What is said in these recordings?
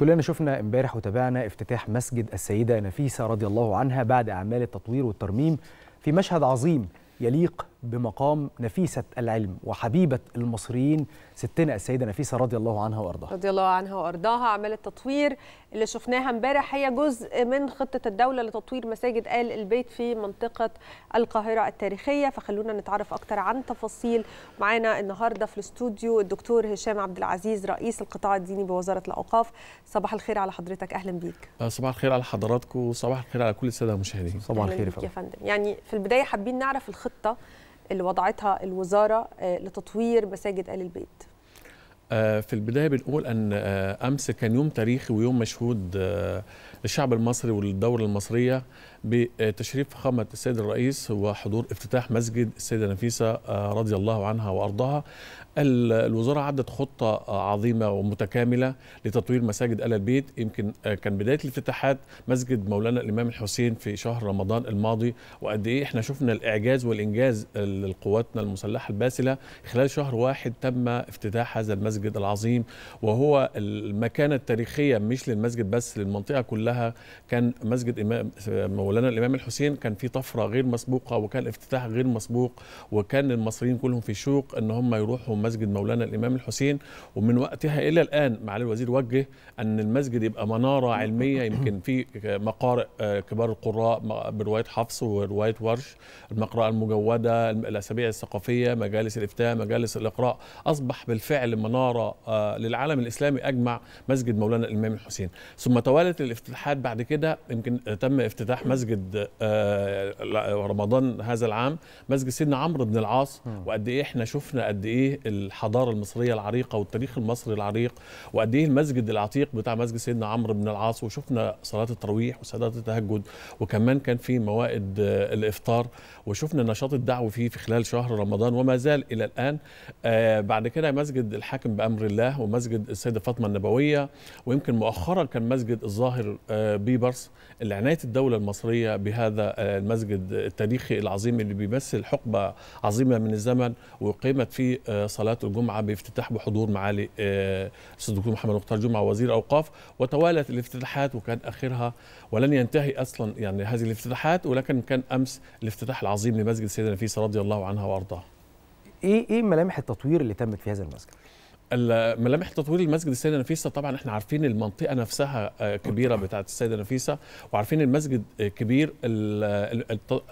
كلنا شفنا امبارح وتابعنا افتتاح مسجد السيدة نفيسة رضي الله عنها بعد أعمال التطوير والترميم في مشهد عظيم يليق بمقام نفيسة العلم وحبيبة المصريين ستنا السيدة نفيسة رضي الله عنها وأرضاها رضي الله عنها وأرضاها أعمال التطوير اللي شفناها امبارح هي جزء من خطة الدولة لتطوير مساجد آل البيت في منطقة القاهرة التاريخية فخلونا نتعرف أكتر عن تفاصيل معانا النهاردة في الاستوديو الدكتور هشام عبد العزيز رئيس القطاع الديني بوزارة الأوقاف صباح الخير على حضرتك أهلا بيك آه، صباح الخير على حضراتكم وصباح الخير على كل السادة المشاهدين صباح الخير يا فندم يعني في البداية حابين نعرف الخطة اللي وضعتها الوزاره آه، لتطوير مساجد ال البيت آه، في البدايه بنقول ان آه، امس كان يوم تاريخي ويوم مشهود للشعب المصري والدوله المصريه بتشريف فخامة السيد الرئيس وحضور افتتاح مسجد السيدة نفيسة آه، رضي الله عنها وأرضها الوزارة عدت خطة آه، عظيمة ومتكاملة لتطوير مساجد آل البيت يمكن آه، كان بداية الافتتاحات مسجد مولانا الإمام الحسين في شهر رمضان الماضي وقد إيه إحنا شفنا الإعجاز والإنجاز لقواتنا المسلحة الباسلة خلال شهر واحد تم افتتاح هذا المسجد العظيم وهو المكانة التاريخية مش للمسجد بس للمنطقة كلها كان مسجد إمام مولانا مولانا الامام الحسين كان في طفره غير مسبوقه وكان افتتاح غير مسبوق وكان المصريين كلهم في شوق ان هم يروحوا مسجد مولانا الامام الحسين ومن وقتها الى الان معالي الوزير وجه ان المسجد يبقى مناره علميه يمكن في مقارئ آه، كبار القراء بروايه حفص وروايه ورش المقرأة المجودة الأسابيع الثقافية مجالس الإفتاء مجالس الإقراء أصبح بالفعل منارة آه، للعالم الإسلامي أجمع مسجد مولانا الإمام الحسين ثم توالت الافتتاحات بعد كده يمكن تم افتتاح مسجد مسجد آه، رمضان هذا العام مسجد سيدنا عمرو بن العاص وقد ايه احنا شفنا قد ايه الحضاره المصريه العريقه والتاريخ المصري العريق وقد ايه المسجد العتيق بتاع مسجد سيدنا عمرو بن العاص وشفنا صلاه التراويح وصلاه التهجد وكمان كان في موائد آه، الافطار وشفنا النشاط الدعوي فيه في خلال شهر رمضان وما زال الى الان آه، بعد كده مسجد الحاكم بامر الله ومسجد السيده فاطمه النبويه ويمكن مؤخرا كان مسجد الظاهر بيبرس اللي عنايه الدوله المصريه الحرية بهذا المسجد التاريخي العظيم اللي بيمثل حقبة عظيمة من الزمن وقيمت فيه آه، صلاة الجمعة بافتتاح بحضور معالي آه، الأستاذ الدكتور محمد مختار جمعة وزير أوقاف وتوالت الافتتاحات وكان آخرها ولن ينتهي أصلا يعني هذه الافتتاحات ولكن كان أمس الافتتاح العظيم لمسجد سيدنا نفيسة رضي الله عنها وأرضاها ايه ايه ملامح التطوير اللي تمت في هذا المسجد؟ ملامح تطوير المسجد السيده نفيسه طبعا احنا عارفين المنطقه نفسها آه، كبيره بتاعه السيده نفيسه وعارفين المسجد آه، كبير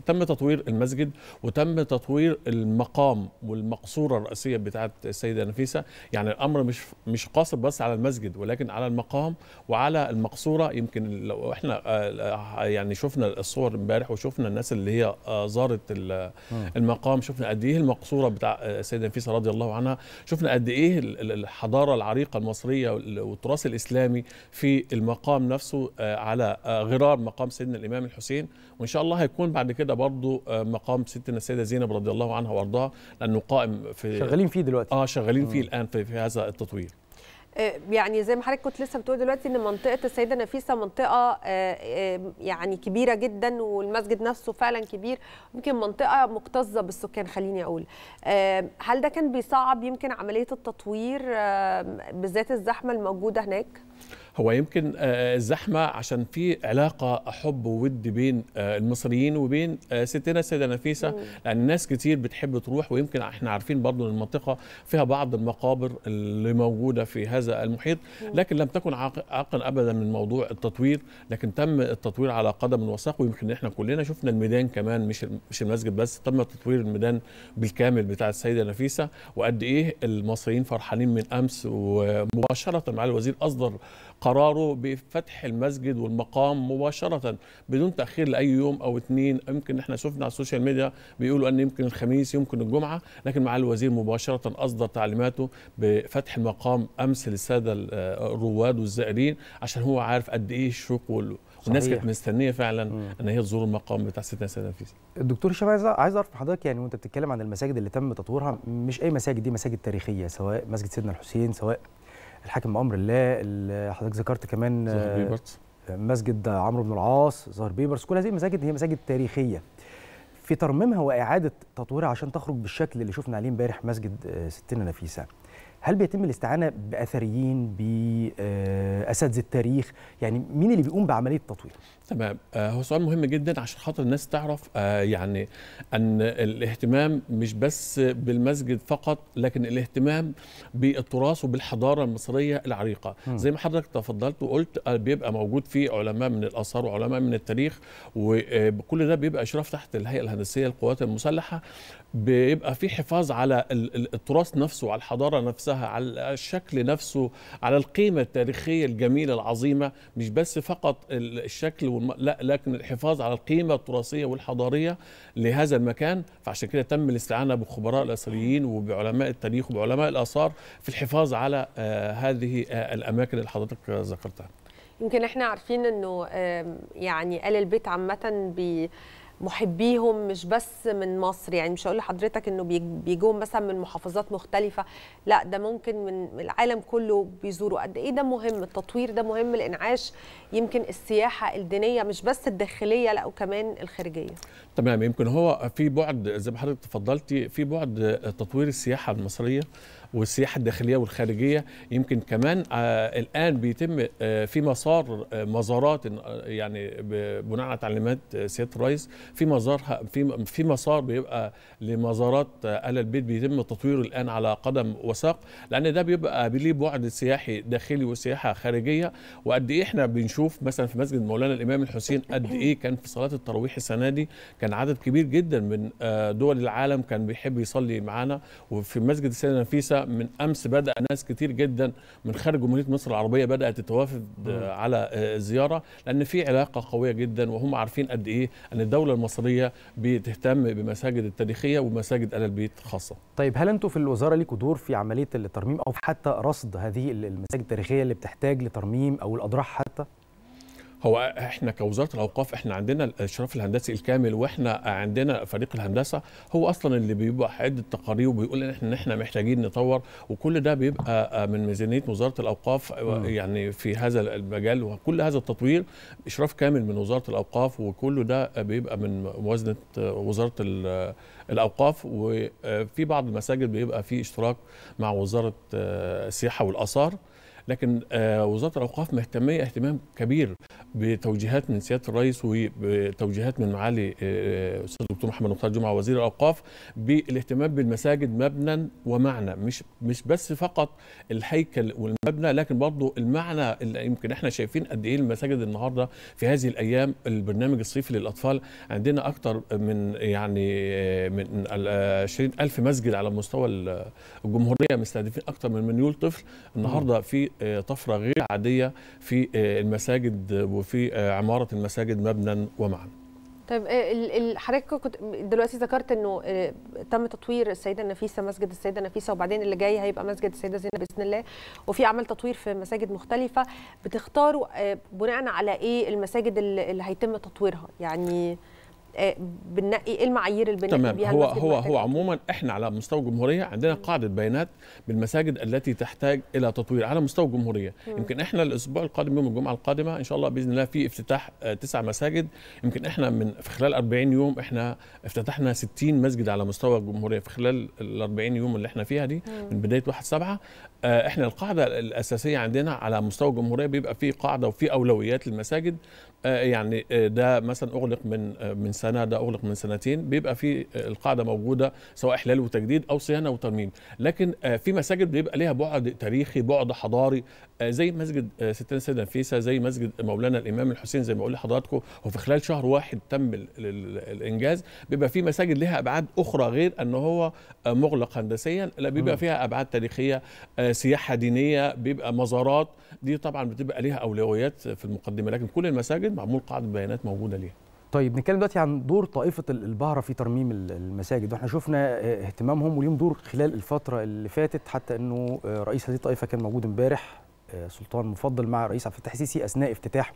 تم تطوير المسجد وتم تطوير المقام والمقصوره الرئيسيه بتاعه السيده نفيسه يعني الامر مش مش قاصر بس على المسجد ولكن على المقام وعلى المقصوره يمكن لو احنا آه، يعني شفنا الصور امبارح وشفنا الناس اللي هي زارت المقام شفنا قد ايه المقصوره بتاع السيده نفيسه رضي الله عنها شفنا قد ايه الحضارة العريقة المصرية والتراث الإسلامي في المقام نفسه آه، على آه، غرار مقام سيدنا الإمام الحسين وإن شاء الله هيكون بعد كده برضو آه، مقام سيدنا السيدة زينب رضي الله عنها وأرضاها لأنه قائم في شغالين فيه دلوقتي آه شغالين فيه الآن في, في هذا التطوير آه، يعني زي ما حضرتك كنت لسه بتقول دلوقتي ان منطقه السيده نفيسه منطقه آه، آه، يعني كبيره جدا والمسجد نفسه فعلا كبير يمكن منطقه مكتظه بالسكان خليني اقول هل ده كان بيصعب يمكن عمليه التطوير بالذات الزحمه الموجوده هناك هو يمكن آه، الزحمه عشان في علاقه حب وود بين آه، المصريين وبين آه، ستنا السيده نفيسه لان الناس كتير بتحب تروح ويمكن احنا عارفين برضه ان المنطقه فيها بعض المقابر اللي موجوده في هذا المحيط لكن لم تكن عاقا ابدا من موضوع التطوير لكن تم التطوير على قدم وساق ويمكن احنا كلنا شفنا الميدان كمان مش مش المسجد بس تم تطوير الميدان بالكامل بتاع السيده نفيسه وقد ايه المصريين فرحانين من امس ومباشره مع الوزير اصدر قراره بفتح المسجد والمقام مباشره بدون تاخير لاي يوم او اثنين يمكن احنا شفنا على السوشيال ميديا بيقولوا ان يمكن الخميس يمكن الجمعه لكن مع الوزير مباشره اصدر تعليماته بفتح المقام امس للساده الرواد والزائرين عشان هو عارف قد ايه الشوق والناس كانت مستنيه فعلا ان هي تزور المقام بتاع سيدنا سيدنا النفيس الدكتور شباب عايز عايز اعرف من حضرتك يعني وانت بتتكلم عن المساجد اللي تم تطويرها مش اي مساجد دي مساجد تاريخيه سواء مسجد سيدنا الحسين سواء الحاكم بامر الله اللي حضرتك ذكرت كمان آه، مسجد عمرو بن العاص ظهر بيبرس كل هذه المساجد هي مساجد تاريخيه في ترميمها واعاده تطويرها عشان تخرج بالشكل اللي شفنا عليه امبارح مسجد آه، ستنا نفيسه هل بيتم الاستعانه باثريين باساتذه التاريخ يعني مين اللي بيقوم بعمليه التطوير تمام آه، هو سؤال مهم جدا عشان خاطر الناس تعرف آه، يعني ان الاهتمام مش بس بالمسجد فقط لكن الاهتمام بالتراث وبالحضاره المصريه العريقه م. زي ما حضرتك تفضلت وقلت آه، بيبقى موجود فيه علماء من الاثار وعلماء من التاريخ وكل ده بيبقى اشراف تحت الهيئه الهندسيه للقوات المسلحه بيبقى في حفاظ على التراث نفسه على الحضاره نفسها على الشكل نفسه على القيمه التاريخيه الجميله العظيمه مش بس فقط الشكل لا لكن الحفاظ على القيمه التراثيه والحضاريه لهذا المكان فعشان كده تم الاستعانه بخبراء الاثريين وبعلماء التاريخ وبعلماء الاثار في الحفاظ على آه، هذه آه، الاماكن اللي حضرتك ذكرتها يمكن احنا عارفين انه يعني ال البيت عامه بي محبيهم مش بس من مصر يعني مش هقول لحضرتك انه بيجوهم مثلا من محافظات مختلفه لا ده ممكن من العالم كله بيزوروا قد ايه ده مهم التطوير ده مهم لانعاش يمكن السياحه الدينيه مش بس الداخليه لا وكمان الخارجيه تمام يمكن هو في بعد زي ما حضرتك تفضلتي في بعد تطوير السياحه المصريه والسياحه الداخليه والخارجيه يمكن كمان آه، الان بيتم آه، في مسار آه، مزارات يعني بناء على تعليمات سياده الرئيس في مزار في في مسار بيبقى لمزارات ال البيت بيتم تطويره الان على قدم وساق لان ده بيبقى ليه بعد سياحي داخلي وسياحه خارجيه وقد ايه احنا بنشوف مثلا في مسجد مولانا الامام الحسين قد ايه كان في صلاه التراويح السنه دي كان عدد كبير جدا من دول العالم كان بيحب يصلي معانا وفي مسجد السيده نفيسه من امس بدا ناس كتير جدا من خارج جمهوريه مصر العربيه بدات تتوافد آه، على الزياره آه، لان في علاقه قويه جدا وهم عارفين قد ايه ان الدوله المصريه بتهتم بمساجد التاريخيه ومساجد ال البيت خاصه. طيب هل انتم في الوزاره ليكوا دور في عمليه الترميم او حتى رصد هذه المساجد التاريخيه اللي بتحتاج لترميم او الاضراح حتى؟ هو احنا كوزاره الاوقاف احنا عندنا الاشراف الهندسي الكامل واحنا عندنا فريق الهندسه هو اصلا اللي بيبقى حد التقارير وبيقول ان احنا, احنا محتاجين نطور وكل ده بيبقى من ميزانيه وزاره الاوقاف آه، يعني في هذا المجال وكل هذا التطوير اشراف كامل من وزاره الاوقاف وكله ده بيبقى من موازنه وزاره الاوقاف وفي بعض المساجد بيبقى في اشتراك مع وزاره آه، السياحه والاثار لكن آه، وزاره الاوقاف مهتميه اهتمام كبير بتوجيهات من سياده الرئيس وبتوجيهات من معالي الاستاذ آه، آه، الدكتور محمد مختار جمعه وزير الاوقاف بالاهتمام بالمساجد مبنى ومعنى مش مش بس فقط الهيكل والمبنى لكن برضه المعنى اللي يمكن احنا شايفين قد ايه المساجد النهارده في هذه الايام البرنامج الصيفي للاطفال عندنا اكثر من يعني من 20000 مسجد على مستوى الجمهورية مستهدفين أكثر من مليون طفل النهاردة في آه، طفره غير عاديه في آه، المساجد وفي آه، عماره المساجد مبنى ومعنى. طيب حضرتك كنت دلوقتي ذكرت انه تم تطوير السيده نفيسه مسجد السيده نفيسه وبعدين اللي جاي هيبقى مسجد السيده زينب باذن الله وفي عمل تطوير في مساجد مختلفه بتختاروا بناء على ايه المساجد اللي هيتم تطويرها يعني آه، بننقي ايه المعايير اللي بنقي تمام بيها هو هو هو عموما احنا على مستوى الجمهوريه عندنا قاعده بيانات بالمساجد التي تحتاج الى تطوير على مستوى الجمهوريه يمكن احنا الاسبوع القادم يوم الجمعه القادمه ان شاء الله باذن الله في افتتاح آه، تسع مساجد يمكن احنا من في خلال 40 يوم احنا افتتحنا 60 مسجد على مستوى الجمهوريه في خلال ال 40 يوم اللي احنا فيها دي من بدايه 1 7 آه، احنا القاعده الاساسيه عندنا على مستوى الجمهوريه بيبقى في قاعده وفي اولويات للمساجد آه، يعني آه، ده مثلا اغلق من آه، من سنه ده اغلق من سنتين بيبقى في القاعده موجوده سواء احلال وتجديد او صيانه وترميم لكن في مساجد بيبقى ليها بعد تاريخي بعد حضاري آه، زي مسجد آه، ستان سيدة نفيسة زي مسجد مولانا الإمام الحسين زي ما أقول لحضراتكم وفي خلال شهر واحد تم الإنجاز بيبقى في مساجد لها أبعاد أخرى غير أن هو آه، مغلق هندسيا لا بيبقى فيها أبعاد تاريخية سياحة دينية بيبقى مزارات دي طبعا بتبقى ليها أولويات في المقدمة لكن كل المساجد معمول قاعدة بيانات موجودة ليها طيب نتكلم دلوقتي عن دور طائفه البهره في ترميم المساجد واحنا شفنا اهتمامهم وليهم دور خلال الفتره اللي فاتت حتى انه رئيس هذه الطائفه كان موجود امبارح سلطان مفضل مع الرئيس عبد الفتاح السيسي اثناء افتتاح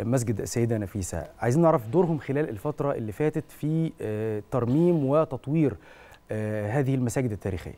مسجد السيده نفيسه عايزين نعرف دورهم خلال الفتره اللي فاتت في آه، ترميم وتطوير آه، هذه المساجد التاريخيه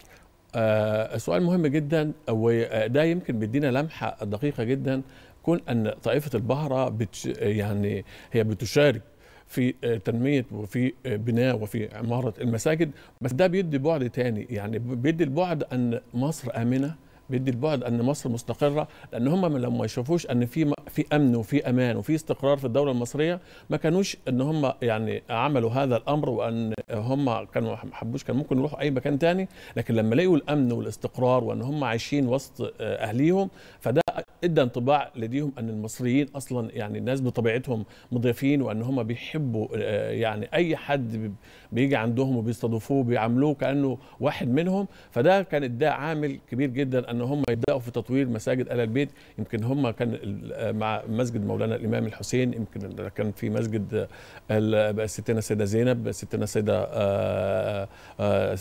آه سؤال مهم جدا وده يمكن بيدينا لمحه دقيقه جدا كون ان طائفه البهره بتش يعني هي بتشارك في آه، تنميه وفي بناء وفي عماره المساجد بس ده بيدي بعد تاني يعني بيدي البعد ان مصر امنه بيدي البعد ان مصر مستقره لان هم لما يشوفوش ان في في امن وفي امان وفي استقرار في الدوله المصريه ما كانوش ان هم يعني عملوا هذا الامر وان هم كانوا ما حبوش كان ممكن يروحوا اي مكان تاني لكن لما لقوا الامن والاستقرار وان هم عايشين وسط آه، اهليهم فده ادى انطباع لديهم ان المصريين اصلا يعني الناس بطبيعتهم مضيفين وان هم بيحبوا آه، يعني اي حد بيجي عندهم وبيستضيفوه بيعاملوه كانه واحد منهم فده كان ادى عامل كبير جدا ان هم يبداوا في تطوير مساجد ال البيت يمكن هم كان آه، مع مسجد مولانا الامام الحسين يمكن كان في مسجد آه، ستنا السيده زينب ستنا السيده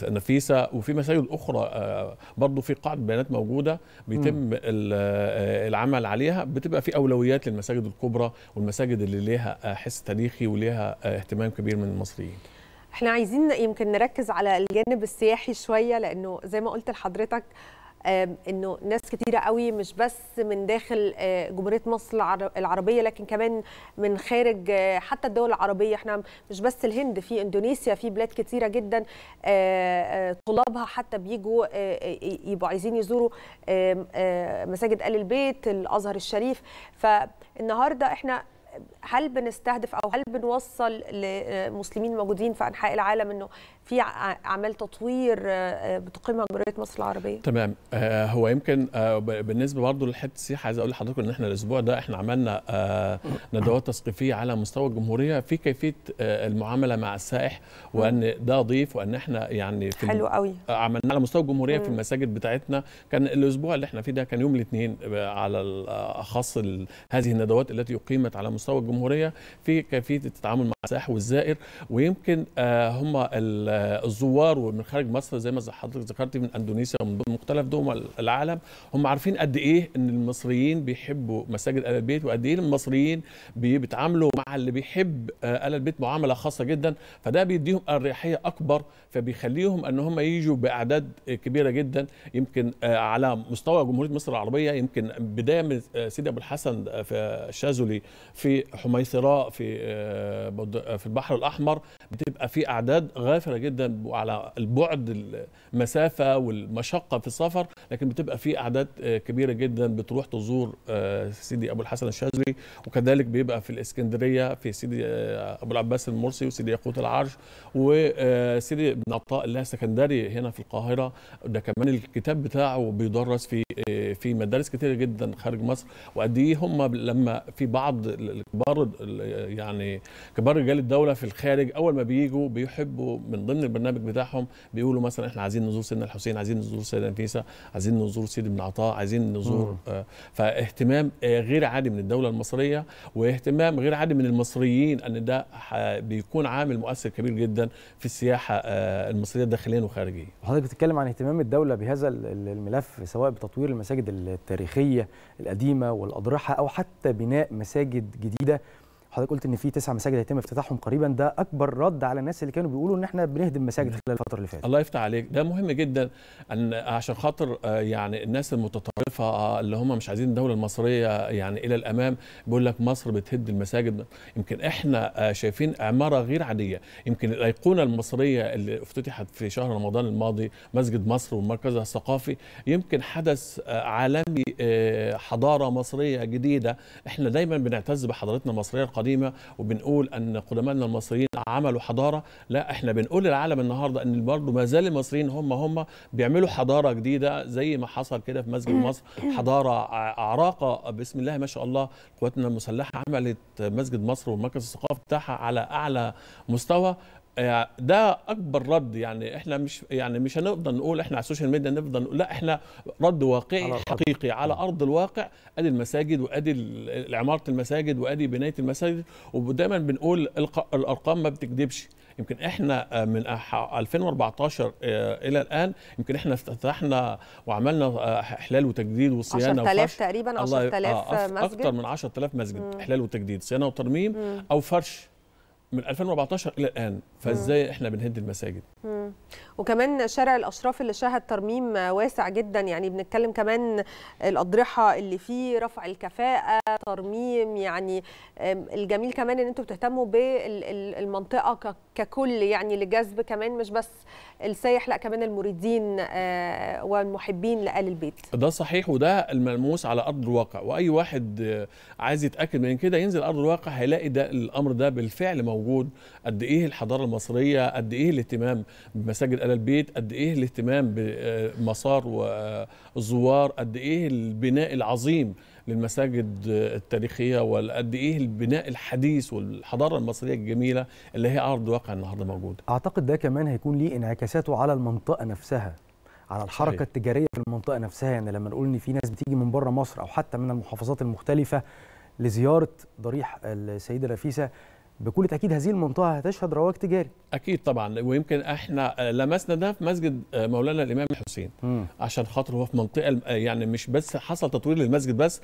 نفيسه وفي مساجد اخرى برضه في قاعده بيانات موجوده بيتم العمل عليها بتبقى في اولويات للمساجد الكبرى والمساجد اللي ليها آه، حس تاريخي وليها آه، اهتمام كبير من المصريين احنا عايزين يمكن نركز على الجانب السياحي شويه لانه زي ما قلت لحضرتك انه ناس كتيره قوي مش بس من داخل آه، جمهوريه مصر العربيه لكن كمان من خارج آه، حتى الدول العربيه احنا مش بس الهند في اندونيسيا في بلاد كتيره جدا آه، طلابها حتى بيجوا يبقوا عايزين يزوروا مساجد ال البيت الازهر الشريف فالنهارده احنا هل بنستهدف او هل بنوصل لمسلمين موجودين في انحاء العالم انه في اعمال تطوير آه، آه، بتقيمها جمهوريه مصر العربيه تمام آه، هو يمكن بالنسبه برضه لحته السياحه عايز اقول لحضرتك ان احنا الاسبوع ده احنا عملنا ندوات تثقيفيه على مستوى الجمهوريه في كيفيه المعامله مع السائح وان ده ضيف وان احنا يعني في حلو قوي عملنا على مستوى الجمهوريه في المساجد بتاعتنا كان الاسبوع اللي احنا فيه ده كان يوم الاثنين على الاخص هذه الندوات التي اقيمت على مستوى الجمهوريه في كيفيه التعامل مع السائح والزائر ويمكن هم آه، الزوار ومن خارج مصر زي ما حضرتك ذكرتي من اندونيسيا ومن مختلف دول العالم هم عارفين قد ايه ان المصريين بيحبوا مساجد ال البيت وقد ايه المصريين بيتعاملوا مع اللي بيحب آه، ال البيت معامله خاصه جدا فده بيديهم اريحيه اكبر فبيخليهم ان هم يجوا باعداد كبيره جدا يمكن آه، على مستوى جمهوريه مصر العربيه يمكن بدايه من سيدي ابو الحسن في الشاذلي في حميثراء في في البحر الاحمر بتبقى في اعداد غافره جدا وعلى البعد المسافه والمشقه في السفر لكن بتبقى في اعداد آه، كبيره جدا بتروح تزور آه، سيدي ابو الحسن الشاذلي وكذلك بيبقى في الاسكندريه في سيدي آه، ابو العباس المرسي وسيدي ياقوت العرش وسيدي ابن عطاء الله سكندري هنا في القاهره ده كمان الكتاب بتاعه بيدرس في في مدارس كثيرة جدا خارج مصر وقد ايه هم لما في بعض الكبار يعني كبار رجال الدوله في الخارج اول ما بيجوا بيحبوا من ضمن البرنامج بتاعهم بيقولوا مثلا احنا عايزين نزور سيدنا الحسين عايزين نزور سيدنا نفيسه عايزين نزور سيدي بن عطاء عايزين نزور آه فاهتمام آه، غير عادي من الدوله المصريه واهتمام غير عادي من المصريين ان ده بيكون عامل مؤثر كبير جدا في السياحه آه المصريه داخليا وخارجيا. حضرتك بتتكلم عن اهتمام الدوله بهذا الملف سواء بتطوير المساجد التاريخيه القديمه والاضرحه او حتى بناء مساجد جديده حضرتك قلت ان في تسع مساجد هيتم افتتاحهم قريبا ده اكبر رد على الناس اللي كانوا بيقولوا ان احنا بنهدم مساجد خلال الفتره اللي فاتت الله يفتح عليك ده مهم جدا ان عشان خاطر آه، يعني الناس المتطرفه آه، اللي هم مش عايزين الدوله المصريه آه، يعني الى الامام بيقول لك مصر بتهد المساجد يمكن احنا شايفين عماره غير عاديه يمكن الايقونه المصريه اللي افتتحت في شهر رمضان الماضي مسجد مصر ومركزها الثقافي يمكن حدث عالمي حضاره مصريه جديده احنا دايما بنعتز بحضارتنا المصريه القديمه وبنقول ان قدمائنا المصريين عملوا حضاره لا احنا بنقول للعالم النهارده ان برضه ما زال المصريين هم هم بيعملوا حضاره جديده زي ما حصل كده في مسجد مصر حضاره عراقه بسم الله ما شاء الله قواتنا المسلحه عملت مسجد مصر والمركز الثقافي بتاعها على اعلى مستوى ده اكبر رد يعني احنا مش يعني مش هنفضل نقول احنا على السوشيال ميديا نفضل نقول لا احنا رد واقعي على حقيقي على ارض الواقع ادي المساجد وادي عماره المساجد وادي بنايه المساجد ودايما بنقول الارقام ما بتكذبش يمكن احنا آه، من 2014 آه، الى الان يمكن احنا افتتحنا وعملنا آه، احلال وتجديد وصيانه 10000 تقريبا 10000 مسجد اكثر من 10000 مسجد احلال وتجديد صيانه وترميم او فرش من 2014 الى الان فازاي احنا بنهد المساجد وكمان شارع الاشراف اللي شهد ترميم واسع جدا يعني بنتكلم كمان الاضرحه اللي فيه رفع الكفاءه ترميم يعني الجميل كمان ان انتم بتهتموا بالمنطقه ككل يعني لجذب كمان مش بس السايح لا كمان المريدين آه، والمحبين لآل البيت ده صحيح وده الملموس على ارض الواقع واي واحد عايز يتاكد من كده ينزل ارض الواقع هيلاقي ده الامر ده بالفعل موجود موجود قد ايه الحضاره المصريه قد ايه الاهتمام بمساجد ال البيت قد ايه الاهتمام بمسار والزوار قد ايه البناء العظيم للمساجد التاريخيه وقد ايه البناء الحديث والحضاره المصريه الجميله اللي هي ارض واقع النهارده موجوده اعتقد ده كمان هيكون ليه انعكاساته على المنطقه نفسها على الحركه صحيح. التجاريه في المنطقه نفسها يعني لما نقول ان في ناس بتيجي من بره مصر او حتى من المحافظات المختلفه لزياره ضريح السيده رفيسه بكل تاكيد هذه المنطقه هتشهد رواج تجاري اكيد طبعا ويمكن احنا لمسنا ده في مسجد آه، مولانا الامام الحسين م. عشان خاطر هو في منطقه آه، يعني مش بس حصل تطوير للمسجد بس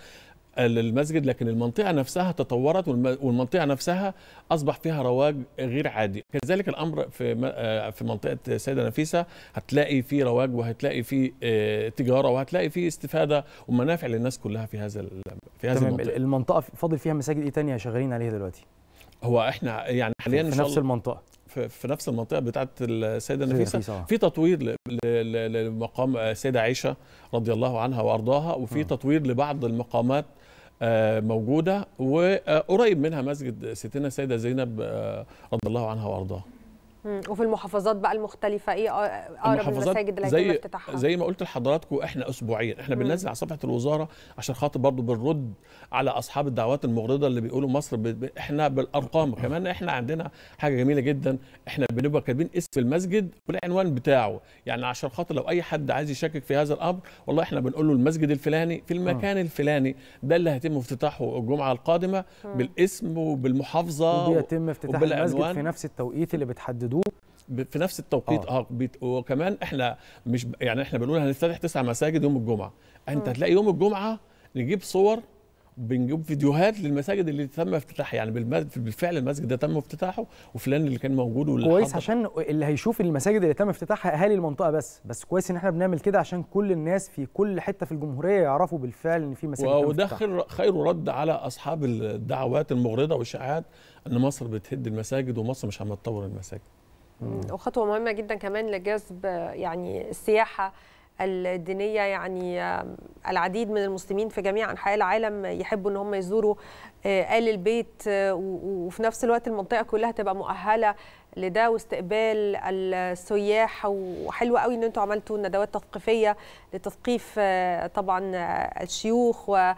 آه، للمسجد لكن المنطقه نفسها تطورت والمنطقه نفسها اصبح فيها رواج غير عادي كذلك الامر في في منطقه السيده نفيسه هتلاقي في رواج وهتلاقي في تجاره وهتلاقي في استفاده ومنافع للناس كلها في هذا في هذه المنطقه المنطقه فاضل فيها مساجد ايه ثانيه شغالين عليها دلوقتي هو احنا يعني حاليا في نفس المنطقه في نفس المنطقه بتاعت السيده نفيسه في تطوير لمقام السيده آه، عائشه رضي الله عنها وارضاها وفي آه. تطوير لبعض المقامات آه، موجوده وقريب منها مسجد ستنا السيده زينب رضي الله عنها وارضاها وفي المحافظات بقى المختلفه ايه آه، آه، اقرب المساجد اللي زي افتتاحها زي ما قلت لحضراتكم احنا اسبوعيا احنا بننزل على صفحه الوزاره عشان خاطر برضو بنرد على اصحاب الدعوات المغرضه اللي بيقولوا مصر ب... احنا بالارقام كمان احنا عندنا حاجه جميله جدا احنا بنبقى كاتبين اسم المسجد والعنوان بتاعه يعني عشان خاطر لو اي حد عايز يشكك في هذا الامر والله احنا بنقول له المسجد الفلاني في المكان مم. الفلاني ده اللي هيتم افتتاحه الجمعه القادمه مم. بالاسم وبالمحافظه وبيتم افتتاح المسجد في نفس التوقيت اللي بتحددوه ياخدوه في نفس التوقيت اه, آه، وكمان احنا مش يعني احنا بنقول هنفتتح تسع مساجد يوم الجمعه انت آه. هتلاقي يوم الجمعه نجيب صور بنجيب فيديوهات للمساجد اللي تم افتتاحها يعني بالفعل المسجد ده تم افتتاحه وفلان اللي كان موجود واللي كويس حضر. عشان اللي هيشوف المساجد اللي تم افتتاحها اهالي المنطقه بس بس كويس ان احنا بنعمل كده عشان كل الناس في كل حته في الجمهوريه يعرفوا بالفعل ان في مساجد وده خير رد على اصحاب الدعوات المغرضه والشائعات ان مصر بتهد المساجد ومصر مش عم تطور المساجد وخطوه مهمه جدا كمان لجذب يعني السياحه الدينيه يعني العديد من المسلمين في جميع انحاء العالم يحبوا ان هم يزوروا آه، ال البيت آه، وفي نفس الوقت المنطقه كلها تبقى مؤهله لده واستقبال السياح وحلو قوي ان انتم عملتوا ندوات تثقيفيه لتثقيف آه، طبعا الشيوخ و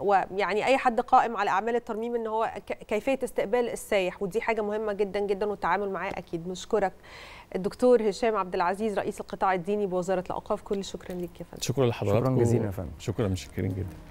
ويعني اي حد قائم على اعمال الترميم ان هو كيفيه استقبال السايح ودي حاجه مهمه جدا جدا والتعامل معاه اكيد نشكرك الدكتور هشام عبد العزيز رئيس القطاع الديني بوزاره الاوقاف كل شكرا لك يا فندم شكرا لحضراتكم شكرا جزيلا يا فندم شكرا متشكرين جدا